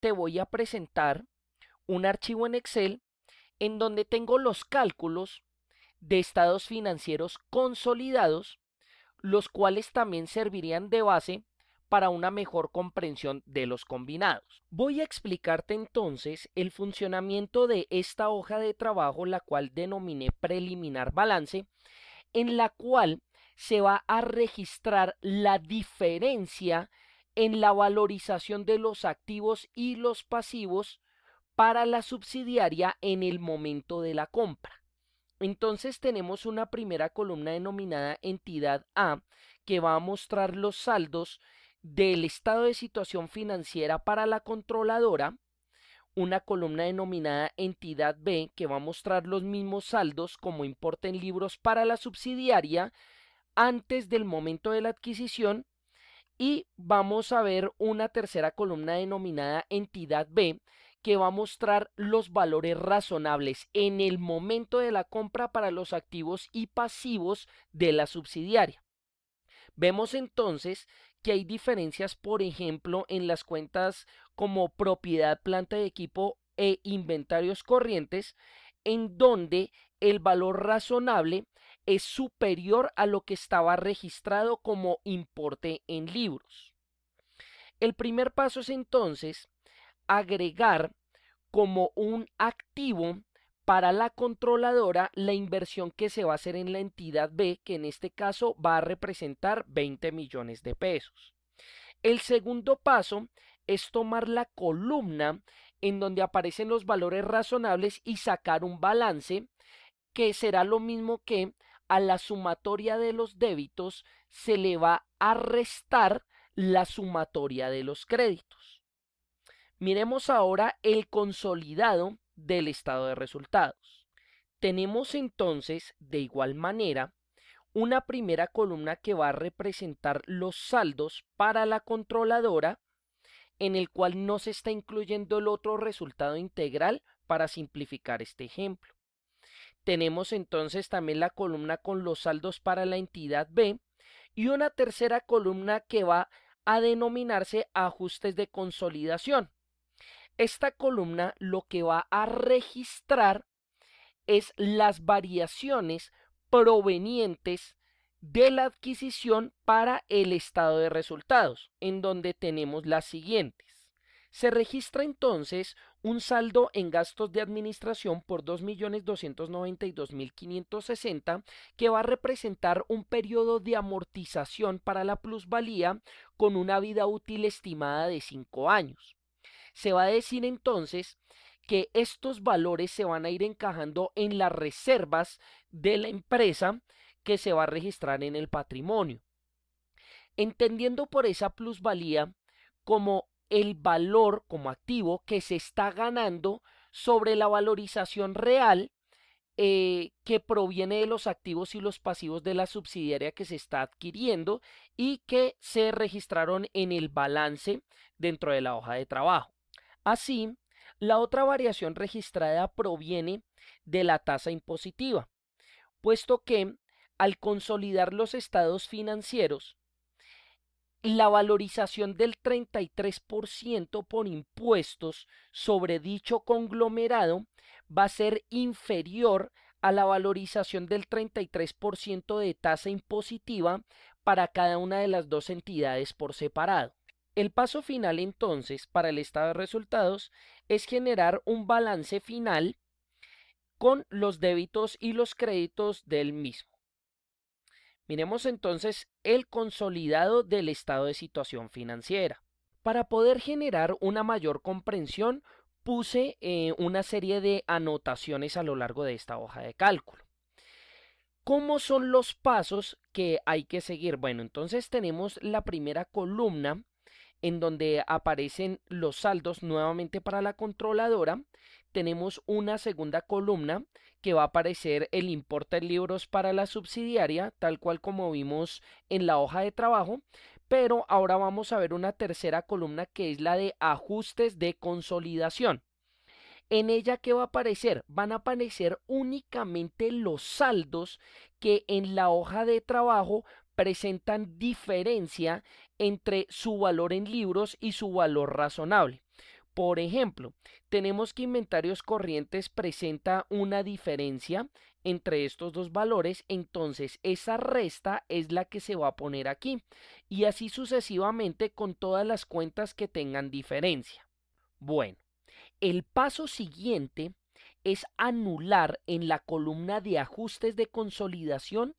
te voy a presentar un archivo en Excel en donde tengo los cálculos de estados financieros consolidados, los cuales también servirían de base para una mejor comprensión de los combinados. Voy a explicarte entonces el funcionamiento de esta hoja de trabajo, la cual denominé preliminar balance, en la cual se va a registrar la diferencia en la valorización de los activos y los pasivos para la subsidiaria en el momento de la compra. Entonces tenemos una primera columna denominada entidad A que va a mostrar los saldos del estado de situación financiera para la controladora, una columna denominada entidad B que va a mostrar los mismos saldos como importe en libros para la subsidiaria antes del momento de la adquisición y vamos a ver una tercera columna denominada entidad B que va a mostrar los valores razonables en el momento de la compra para los activos y pasivos de la subsidiaria. Vemos entonces que hay diferencias, por ejemplo, en las cuentas como propiedad, planta de equipo e inventarios corrientes, en donde el valor razonable es superior a lo que estaba registrado como importe en libros. El primer paso es entonces agregar como un activo para la controladora la inversión que se va a hacer en la entidad B, que en este caso va a representar 20 millones de pesos. El segundo paso es tomar la columna en donde aparecen los valores razonables y sacar un balance que será lo mismo que a la sumatoria de los débitos se le va a restar la sumatoria de los créditos. Miremos ahora el consolidado del estado de resultados. Tenemos entonces, de igual manera, una primera columna que va a representar los saldos para la controladora, en el cual no se está incluyendo el otro resultado integral para simplificar este ejemplo. Tenemos entonces también la columna con los saldos para la entidad B y una tercera columna que va a denominarse ajustes de consolidación. Esta columna lo que va a registrar es las variaciones provenientes de la adquisición para el estado de resultados, en donde tenemos las siguientes. Se registra entonces un saldo en gastos de administración por 2.292.560 que va a representar un periodo de amortización para la plusvalía con una vida útil estimada de 5 años. Se va a decir entonces que estos valores se van a ir encajando en las reservas de la empresa que se va a registrar en el patrimonio. Entendiendo por esa plusvalía como el valor como activo que se está ganando sobre la valorización real eh, que proviene de los activos y los pasivos de la subsidiaria que se está adquiriendo y que se registraron en el balance dentro de la hoja de trabajo. Así, la otra variación registrada proviene de la tasa impositiva, puesto que al consolidar los estados financieros, la valorización del 33% por impuestos sobre dicho conglomerado va a ser inferior a la valorización del 33% de tasa impositiva para cada una de las dos entidades por separado. El paso final entonces para el estado de resultados es generar un balance final con los débitos y los créditos del mismo. Miremos entonces el consolidado del estado de situación financiera. Para poder generar una mayor comprensión, puse eh, una serie de anotaciones a lo largo de esta hoja de cálculo. ¿Cómo son los pasos que hay que seguir? Bueno, entonces tenemos la primera columna en donde aparecen los saldos nuevamente para la controladora. Tenemos una segunda columna que va a aparecer el importe de libros para la subsidiaria, tal cual como vimos en la hoja de trabajo. Pero ahora vamos a ver una tercera columna que es la de ajustes de consolidación. En ella, ¿qué va a aparecer? Van a aparecer únicamente los saldos que en la hoja de trabajo presentan diferencia entre su valor en libros y su valor razonable. Por ejemplo, tenemos que inventarios corrientes presenta una diferencia entre estos dos valores, entonces esa resta es la que se va a poner aquí, y así sucesivamente con todas las cuentas que tengan diferencia. Bueno, el paso siguiente es anular en la columna de ajustes de consolidación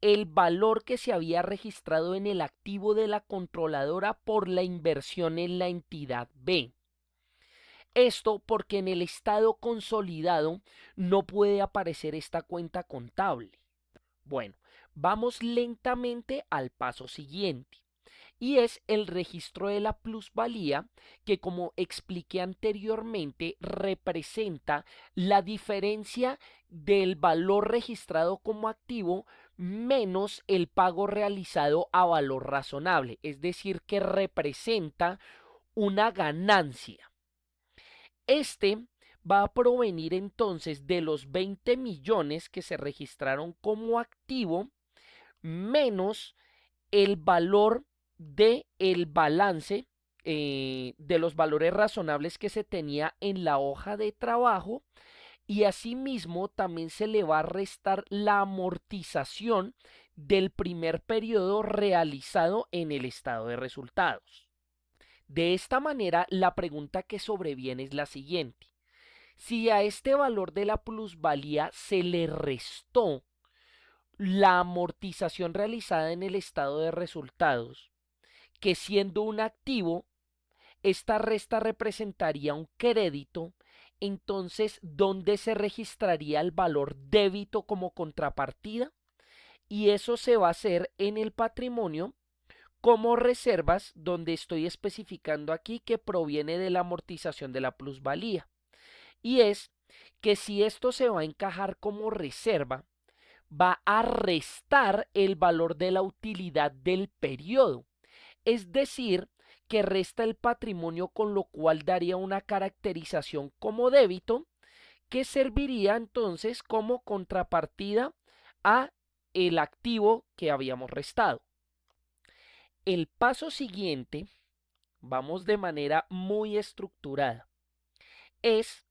el valor que se había registrado en el activo de la controladora por la inversión en la entidad B. Esto porque en el estado consolidado no puede aparecer esta cuenta contable. Bueno, vamos lentamente al paso siguiente y es el registro de la plusvalía que como expliqué anteriormente representa la diferencia del valor registrado como activo menos el pago realizado a valor razonable, es decir, que representa una ganancia. Este va a provenir entonces de los 20 millones que se registraron como activo menos el valor de el balance eh, de los valores razonables que se tenía en la hoja de trabajo y asimismo también se le va a restar la amortización del primer periodo realizado en el estado de resultados. De esta manera, la pregunta que sobreviene es la siguiente. Si a este valor de la plusvalía se le restó la amortización realizada en el estado de resultados, que siendo un activo, esta resta representaría un crédito entonces dónde se registraría el valor débito como contrapartida y eso se va a hacer en el patrimonio como reservas donde estoy especificando aquí que proviene de la amortización de la plusvalía y es que si esto se va a encajar como reserva va a restar el valor de la utilidad del periodo es decir que resta el patrimonio con lo cual daría una caracterización como débito que serviría entonces como contrapartida a el activo que habíamos restado. El paso siguiente, vamos de manera muy estructurada, es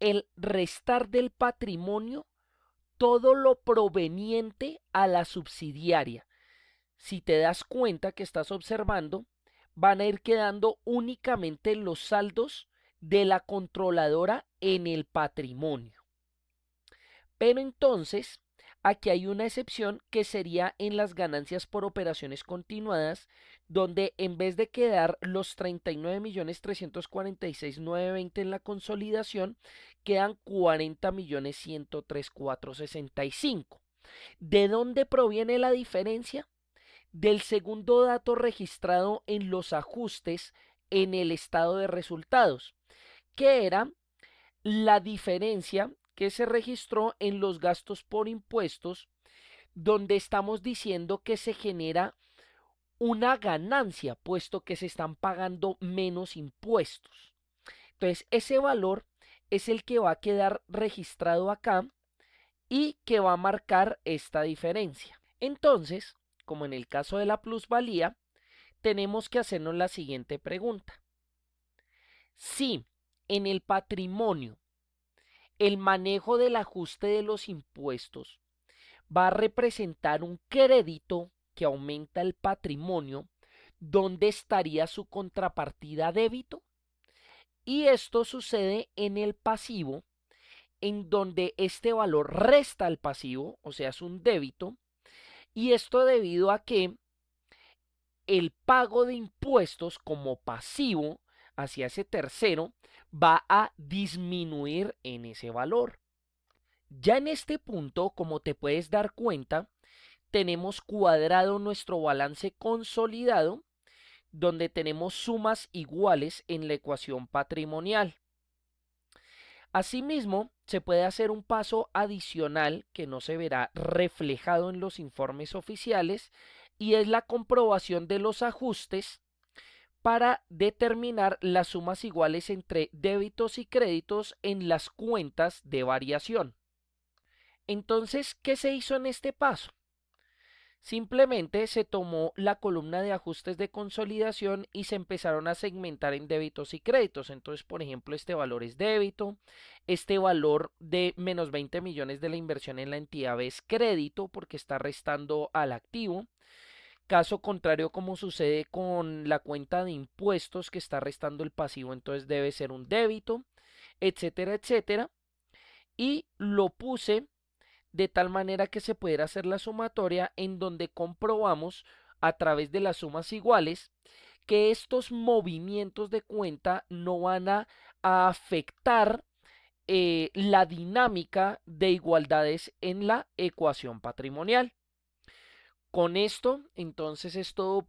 el restar del patrimonio todo lo proveniente a la subsidiaria. Si te das cuenta que estás observando, van a ir quedando únicamente los saldos de la controladora en el patrimonio. Pero entonces, aquí hay una excepción que sería en las ganancias por operaciones continuadas, donde en vez de quedar los 39.346.920 en la consolidación, quedan 40.103.465. ¿De dónde proviene la diferencia? del segundo dato registrado en los ajustes en el estado de resultados, que era la diferencia que se registró en los gastos por impuestos, donde estamos diciendo que se genera una ganancia, puesto que se están pagando menos impuestos. Entonces, ese valor es el que va a quedar registrado acá y que va a marcar esta diferencia. Entonces, como en el caso de la plusvalía, tenemos que hacernos la siguiente pregunta. Si en el patrimonio el manejo del ajuste de los impuestos va a representar un crédito que aumenta el patrimonio, ¿dónde estaría su contrapartida débito? Y esto sucede en el pasivo, en donde este valor resta al pasivo, o sea, es un débito, y esto debido a que el pago de impuestos como pasivo hacia ese tercero va a disminuir en ese valor. Ya en este punto, como te puedes dar cuenta, tenemos cuadrado nuestro balance consolidado, donde tenemos sumas iguales en la ecuación patrimonial. Asimismo, se puede hacer un paso adicional que no se verá reflejado en los informes oficiales y es la comprobación de los ajustes para determinar las sumas iguales entre débitos y créditos en las cuentas de variación. Entonces, ¿qué se hizo en este paso? Simplemente se tomó la columna de ajustes de consolidación y se empezaron a segmentar en débitos y créditos. Entonces, por ejemplo, este valor es débito, este valor de menos 20 millones de la inversión en la entidad es crédito porque está restando al activo. Caso contrario, como sucede con la cuenta de impuestos que está restando el pasivo, entonces debe ser un débito, etcétera, etcétera. Y lo puse de tal manera que se pudiera hacer la sumatoria en donde comprobamos a través de las sumas iguales que estos movimientos de cuenta no van a, afectar eh, la dinámica de igualdades en la ecuación patrimonial. Con esto, entonces es todo